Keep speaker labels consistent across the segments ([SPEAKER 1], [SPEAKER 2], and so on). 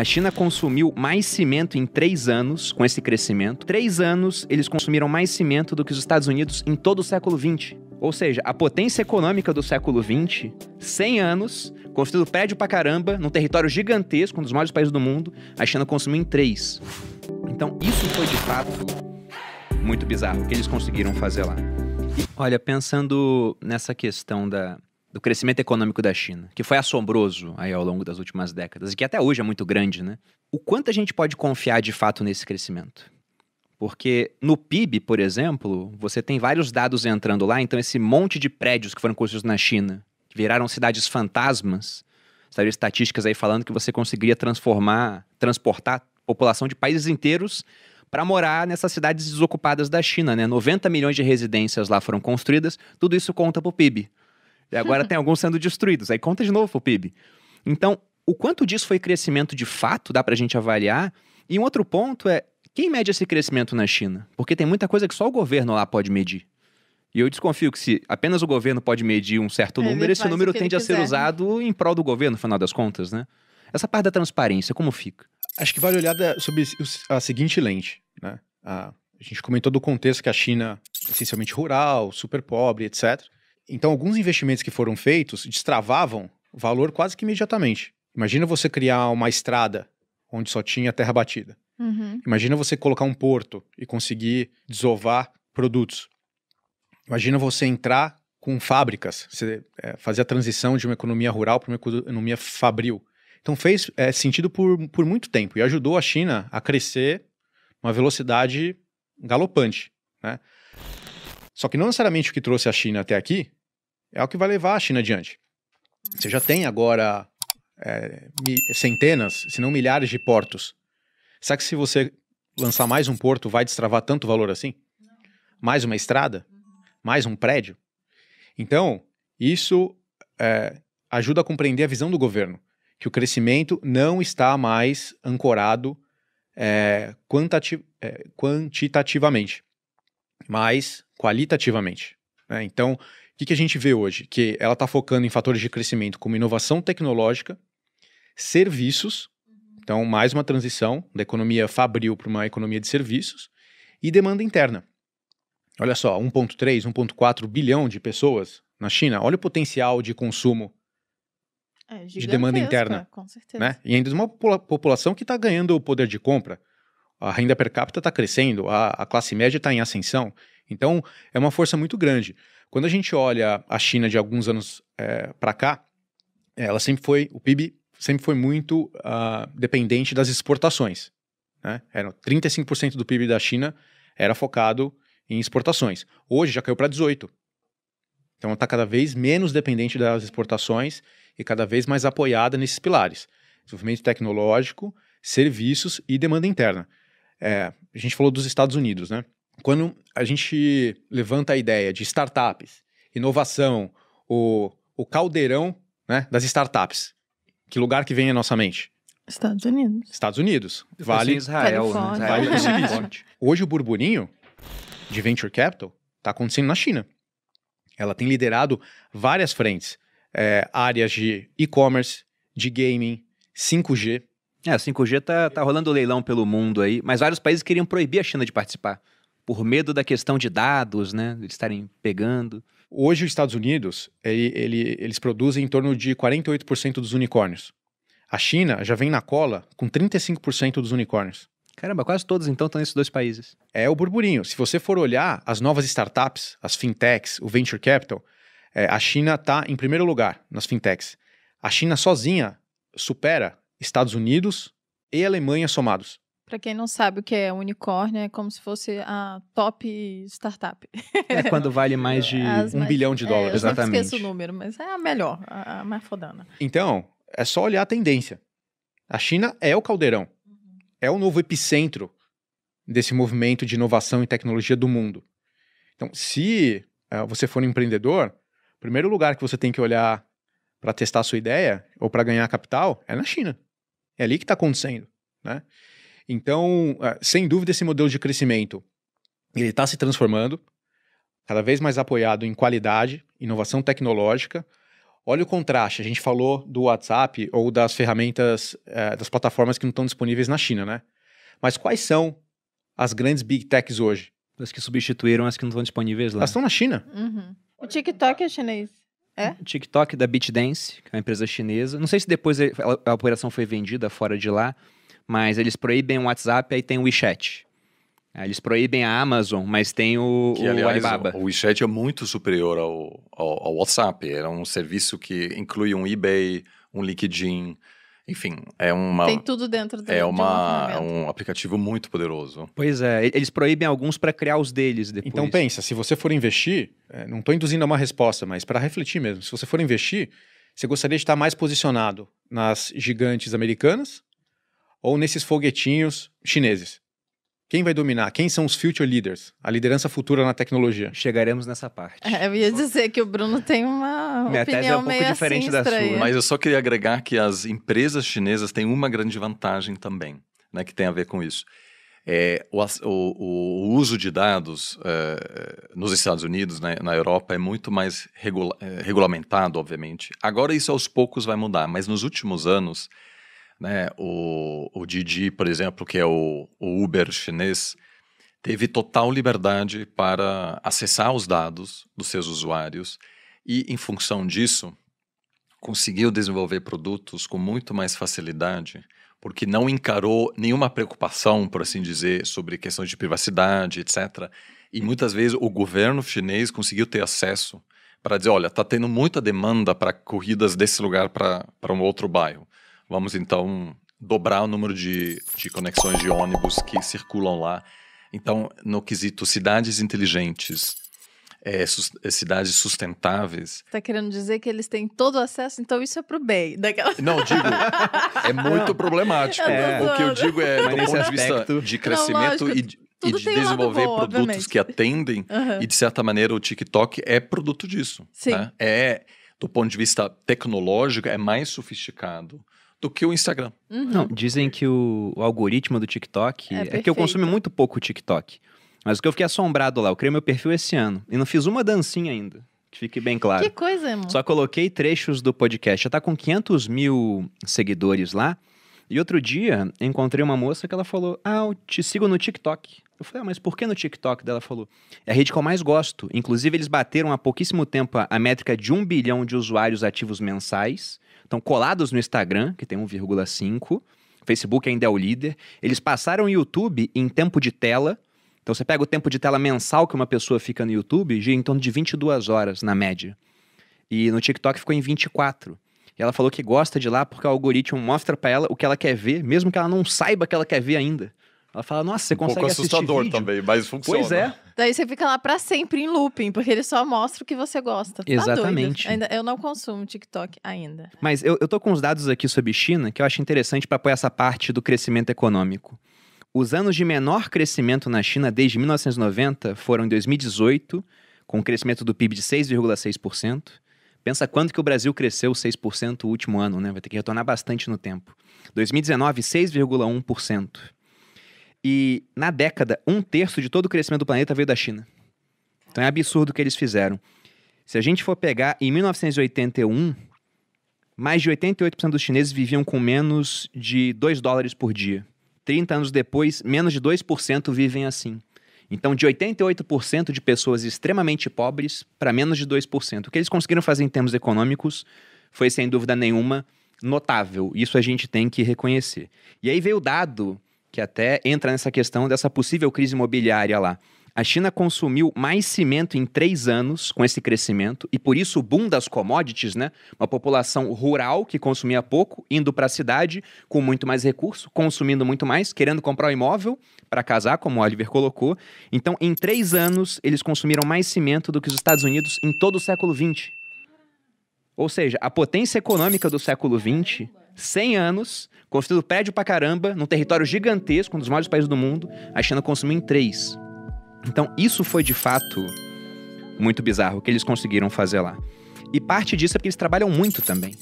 [SPEAKER 1] A China consumiu mais cimento em três anos com esse crescimento. Três anos eles consumiram mais cimento do que os Estados Unidos em todo o século XX. Ou seja, a potência econômica do século XX, 100 anos, construindo prédio pra caramba, num território gigantesco, um dos maiores países do mundo, a China consumiu em três. Então, isso foi de fato muito bizarro o que eles conseguiram fazer lá. Olha, pensando nessa questão da, do crescimento econômico da China, que foi assombroso aí ao longo das últimas décadas e que até hoje é muito grande, né? O quanto a gente pode confiar de fato nesse crescimento? Porque no PIB, por exemplo, você tem vários dados entrando lá, então esse monte de prédios que foram construídos na China, que viraram cidades fantasmas, saiu estatísticas aí falando que você conseguiria transformar, transportar população de países inteiros para morar nessas cidades desocupadas da China, né? 90 milhões de residências lá foram construídas, tudo isso conta para o PIB. Agora tem alguns sendo destruídos. Aí conta de novo o PIB. Então, o quanto disso foi crescimento de fato, dá para a gente avaliar. E um outro ponto é quem mede esse crescimento na China? Porque tem muita coisa que só o governo lá pode medir. E eu desconfio que se apenas o governo pode medir um certo é, número, esse número tende a ser né? usado em prol do governo, no final das contas, né? Essa parte da transparência,
[SPEAKER 2] como fica? Acho que vale olhar da, sobre a seguinte lente, né? A, a gente comentou do contexto que a China, é essencialmente rural, super pobre, etc. Então, alguns investimentos que foram feitos destravavam valor quase que imediatamente. Imagina você criar uma estrada onde só tinha terra batida. Uhum. Imagina você colocar um porto e conseguir desovar produtos. Imagina você entrar com fábricas, você, é, fazer a transição de uma economia rural para uma economia fabril. Então fez é, sentido por, por muito tempo e ajudou a China a crescer uma velocidade galopante. Né? Só que não necessariamente o que trouxe a China até aqui é o que vai levar a China adiante. Você já tem agora é, centenas, se não milhares de portos. Será que se você lançar mais um porto, vai destravar tanto valor assim? Mais uma estrada? Mais um prédio? Então, isso é, ajuda a compreender a visão do governo, que o crescimento não está mais ancorado é, é quantitativamente, mas qualitativamente. Né? Então, que, que a gente vê hoje? Que ela está focando em fatores de crescimento como inovação tecnológica, serviços, uhum. então mais uma transição da economia fabril para uma economia de serviços, e demanda interna. Olha só, 1,3, 1,4 bilhão de pessoas na China, olha o potencial de consumo
[SPEAKER 3] é, de demanda interna. É, com certeza. Né?
[SPEAKER 2] E ainda uma população que está ganhando o poder de compra. A renda per capita está crescendo, a, a classe média está em ascensão. Então, é uma força muito grande. Quando a gente olha a China de alguns anos é, para cá, ela sempre foi, o PIB sempre foi muito uh, dependente das exportações. Né? Era 35% do PIB da China era focado em exportações. Hoje já caiu para 18%. Então está cada vez menos dependente das exportações e cada vez mais apoiada nesses pilares: desenvolvimento tecnológico, serviços e demanda interna. É, a gente falou dos Estados Unidos, né? quando a gente levanta a ideia de startups, inovação, o, o caldeirão né, das startups, que lugar que vem à nossa mente? Estados Unidos. Estados Unidos. Vale Israel, né? Vale do Hoje o burburinho de venture capital está acontecendo na China. Ela tem liderado várias frentes, é, áreas de e-commerce, de gaming, 5G.
[SPEAKER 1] É, 5G tá, tá rolando leilão pelo mundo aí, mas vários países queriam proibir a China de participar por
[SPEAKER 2] medo da questão de dados, né? Eles estarem pegando. Hoje, os Estados Unidos, ele, ele, eles produzem em torno de 48% dos unicórnios. A China já vem na cola com 35% dos unicórnios. Caramba, quase todos então estão nesses dois países. É o burburinho. Se você for olhar as novas startups, as fintechs, o venture capital, é, a China está em primeiro lugar nas fintechs. A China sozinha supera Estados Unidos e Alemanha somados.
[SPEAKER 3] Para quem não sabe o que é unicórnio, é como se fosse a top startup. É quando
[SPEAKER 2] vale mais de As um mais... bilhão de dólares, é, eu exatamente. Eu esqueço
[SPEAKER 3] o número, mas é a melhor, a, mais fodana.
[SPEAKER 2] Então, é só olhar a tendência. A China é o caldeirão, uhum. é o novo epicentro desse movimento de inovação e tecnologia do mundo. Então, se uh, você for um empreendedor, o primeiro lugar que você tem que olhar para testar a sua ideia ou para ganhar capital é na China. É ali que está acontecendo, né? Então, ah, sem dúvida, esse modelo de crescimento ele está se transformando, cada vez mais apoiado em qualidade, inovação tecnológica. Olha o contraste. A gente falou do WhatsApp ou das ferramentas, eh, das plataformas que não estão disponíveis na China, né? Mas quais são as grandes big techs hoje? As que substituíram as que não estão disponíveis lá. Elas estão na China.
[SPEAKER 3] Uhum. O TikTok é chinês.
[SPEAKER 1] É? O TikTok da ByteDance, que é uma empresa chinesa. Não sei se depois eh, a, a operação foi vendida fora de lá, mas eles proíbem o WhatsApp, aí tem o WeChat. Ah, eles proíbem a Amazon, mas tem o,
[SPEAKER 3] que, o aliás, Alibaba. O WeChat é muito superior ao, ao, ao WhatsApp. Era é um serviço que inclui um eBay, um LinkedIn, enfim, é uma tem tudo dentro do, é uma de um, um aplicativo muito poderoso.
[SPEAKER 2] Pois é, eles proíbem alguns para criar os deles depois. Então pensa, se você for investir, é, não estou induzindo a uma resposta, mas para refletir mesmo, se você for investir, você gostaria de estar mais posicionado nas gigantes americanas ou nesses foguetinhos chineses? Quem vai dominar? Quem são os future leaders? A liderança futura na tecnologia. Chegaremos nessa parte.
[SPEAKER 3] É, eu ia dizer que o Bruno tem uma Minha opinião tese é um pouco assim diferente assim da sua. Mas eu só queria agregar que as empresas chinesas têm uma grande vantagem também, né, que tem a ver com isso. É, o, o, o, uso de dados é, nos Estados Unidos, né, na Europa, é muito mais regula é, regulamentado, obviamente. Agora isso aos poucos vai mudar, mas nos últimos anos né? O, o Didi, por exemplo, que é o, o Uber chinês, teve total liberdade para acessar os dados dos seus usuários e, em função disso, conseguiu desenvolver produtos com muito mais facilidade, porque não encarou nenhuma preocupação, por assim dizer, sobre questões de privacidade, etc. E muitas vezes o governo chinês conseguiu ter acesso para dizer: olha, está tendo muita demanda para corridas desse lugar para um outro bairro. Vamos então dobrar o número de, de conexões de ônibus que circulam lá. Então, no quesito cidades inteligentes, é, sus, é, cidades sustentáveis. está querendo dizer que eles têm todo o acesso, então isso é para o bem. Daquela... Não, digo, é muito problemático. É. O que eu digo é, do ponto de vista de crescimento não, lógico, e, e de desenvolver um bom, produtos obviamente. que atendem, uhum. e de certa maneira o TikTok é produto disso. Sim. Né? É, do ponto de vista tecnológico, é mais sofisticado do que o Instagram.
[SPEAKER 1] Uhum. Não, dizem que o, o algoritmo do TikTok. É, é que eu consumo muito pouco o TikTok. Mas o que eu fiquei assombrado lá, eu criei meu perfil esse ano. E não fiz uma dancinha ainda. Que fique bem claro. Que
[SPEAKER 3] coisa, irmão. Só
[SPEAKER 1] coloquei trechos do podcast. Já tá com 500 mil seguidores lá. E outro dia, encontrei uma moça que ela falou: Ah, eu te sigo no TikTok. Eu falei: Ah, mas por que no TikTok? Ela falou: É a rede que eu mais gosto. Inclusive, eles bateram há pouquíssimo tempo a métrica de um bilhão de usuários ativos mensais estão colados no Instagram, que tem 1,5. Facebook ainda é o líder. Eles passaram o YouTube em tempo de tela. Então você pega o tempo de tela mensal que uma pessoa fica no YouTube, gira em torno de 22 horas na média. E no TikTok ficou em 24. E ela falou que gosta de lá porque o algoritmo mostra para ela o que ela quer ver, mesmo que ela não saiba que ela quer ver ainda. Ela fala: "Nossa, você um consegue pouco assustador também, mas funciona. Pois é.
[SPEAKER 3] Daí você fica lá pra sempre em looping, porque ele só mostra o que você gosta. Tá Exatamente. Tá ainda, eu não consumo TikTok ainda.
[SPEAKER 1] Mas eu, eu tô com uns dados aqui sobre China que eu acho interessante para apoiar essa parte do crescimento econômico. Os anos de menor crescimento na China desde 1990 foram em 2018, com um crescimento do PIB de 6,6%. Pensa quanto que o Brasil cresceu 6% o último ano, né? Vai ter que retornar bastante no tempo. 2019, 6,1%. E na década, um terço de todo o crescimento do planeta veio da China. Então é absurdo o que eles fizeram. Se a gente for pegar em 1981, mais de 88% dos chineses viviam com menos de 2 dólares por dia. 30 anos depois, menos de 2% vivem assim. Então, de 88% de pessoas extremamente pobres para menos de 2%. O que eles conseguiram fazer em termos econômicos foi, sem dúvida nenhuma, notável. Isso a gente tem que reconhecer. E aí veio o dado que até entra nessa questão dessa possível crise imobiliária lá. A China consumiu mais cimento em três anos com esse crescimento e por isso o boom das commodities, né? Uma população rural que consumia pouco, indo para a cidade com muito mais recurso, consumindo muito mais, querendo comprar um imóvel para casar, como o Oliver colocou. Então, em três anos, eles consumiram mais cimento do que os Estados Unidos em todo o século XX. Ou seja, a potência econômica do século XX 100 anos, construindo prédio pra caramba, num território gigantesco, um dos maiores países do mundo, a China consumiu em três. Então, isso foi de fato muito bizarro o que eles conseguiram fazer lá. E parte disso é porque eles trabalham muito também.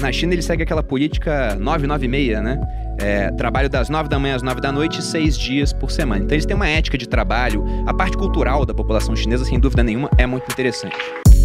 [SPEAKER 1] Na China, eles seguem aquela política 996, né? É, trabalho das 9 da manhã às 9 da noite, seis dias por semana. Então, eles têm uma ética de trabalho. A parte cultural da população chinesa, sem dúvida nenhuma, é muito interessante.